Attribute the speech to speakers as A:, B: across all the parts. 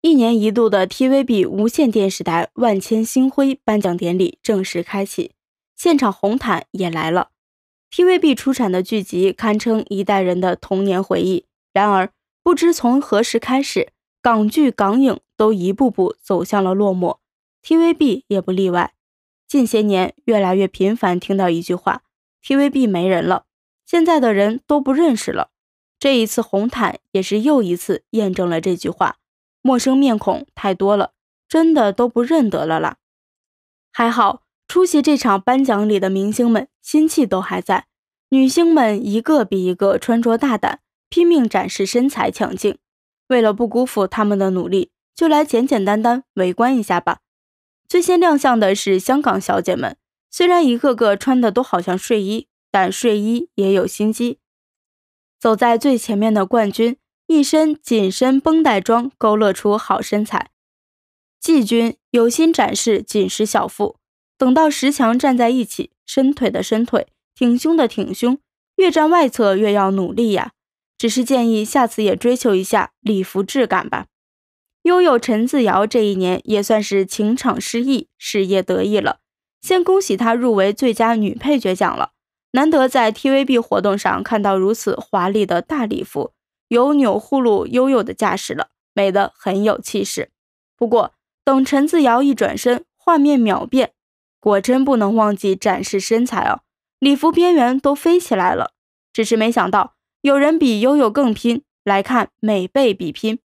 A: 一年一度的 TVB 无线电视台万千星辉颁奖典礼正式开启，现场红毯也来了。TVB 出产的剧集堪称一代人的童年回忆。然而，不知从何时开始，港剧港影都一步步走向了落寞，TVB 也不例外。近些年，越来越频繁听到一句话：“TVB 没人了，现在的人都不认识了。”这一次红毯也是又一次验证了这句话。陌生面孔太多了，真的都不认得了啦。还好出席这场颁奖礼的明星们心气都还在，女星们一个比一个穿着大胆，拼命展示身材抢镜。为了不辜负他们的努力，就来简简单单围观一下吧。最先亮相的是香港小姐们，虽然一个个穿的都好像睡衣，但睡衣也有心机。走在最前面的冠军。一身紧身绷带装勾勒出好身材，季军有心展示紧实小腹。等到十强站在一起，伸腿的伸腿，挺胸的挺胸，越站外侧越要努力呀！只是建议下次也追求一下礼服质感吧。悠悠陈自瑶这一年也算是情场失意，事业得意了。先恭喜她入围最佳女配角奖了，难得在 TVB 活动上看到如此华丽的大礼服。有钮祜禄悠悠的架势了，美得很有气势。不过等陈子尧一转身，画面秒变，果真不能忘记展示身材啊！礼服边缘都飞起来了。只是没想到有人比悠悠更拼，来看美背比拼。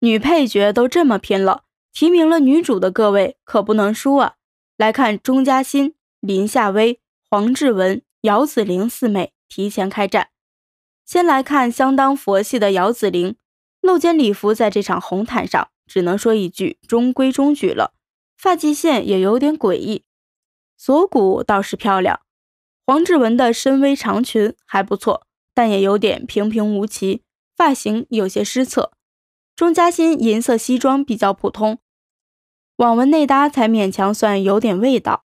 A: 女配角都这么拼了，提名了女主的各位可不能输啊！来看钟嘉欣、林夏薇、黄志文、姚子羚四妹提前开战。先来看相当佛系的姚子玲，露肩礼服在这场红毯上，只能说一句中规中矩了。发际线也有点诡异，锁骨倒是漂亮。黄志文的深 V 长裙还不错，但也有点平平无奇，发型有些失策。钟嘉欣银色西装比较普通，网纹内搭才勉强算有点味道，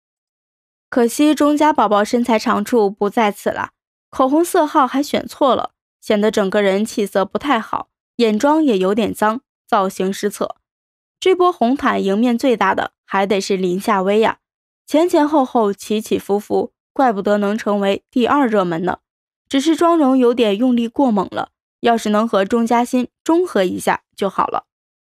A: 可惜钟家宝宝身材长处不在此了。口红色号还选错了，显得整个人气色不太好，眼妆也有点脏，造型失策。这波红毯赢面最大的还得是林夏薇呀，前前后后起起伏伏，怪不得能成为第二热门呢。只是妆容有点用力过猛了，要是能和钟嘉欣中和一下就好了。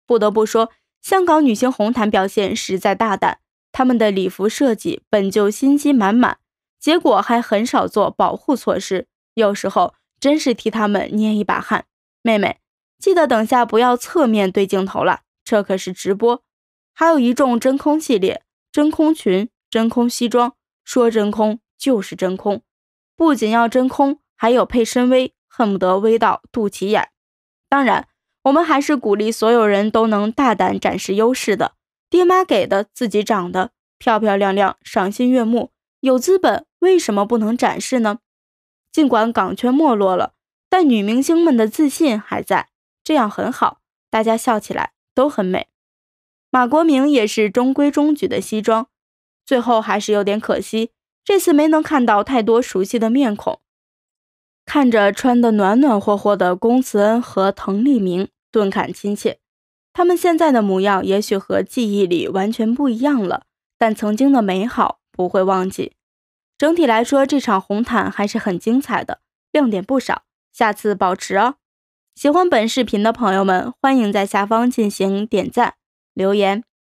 A: 不得不说，香港女星红毯表现实在大胆，她们的礼服设计本就心机满满。结果还很少做保护措施，有时候真是替他们捏一把汗。妹妹，记得等下不要侧面对镜头了，这可是直播。还有一众真空系列、真空裙、真空西装，说真空就是真空，不仅要真空，还有配深 V，恨不得 V 到肚脐眼。当然，我们还是鼓励所有人都能大胆展示优势的。爹妈给的，自己长的，漂漂亮亮，赏心悦目。有资本为什么不能展示呢？尽管港圈没落了，但女明星们的自信还在，这样很好。大家笑起来都很美。马国明也是中规中矩的西装，最后还是有点可惜，这次没能看到太多熟悉的面孔。看着穿得暖暖和和的龚慈恩和滕丽名，顿感亲切。他们现在的模样也许和记忆里完全不一样了，但曾经的美好。不会忘记。整体来说，这场红毯还是很精彩的，亮点不少。下次保持哦。喜欢本视频的朋友们，欢迎在下方进行点赞、留言。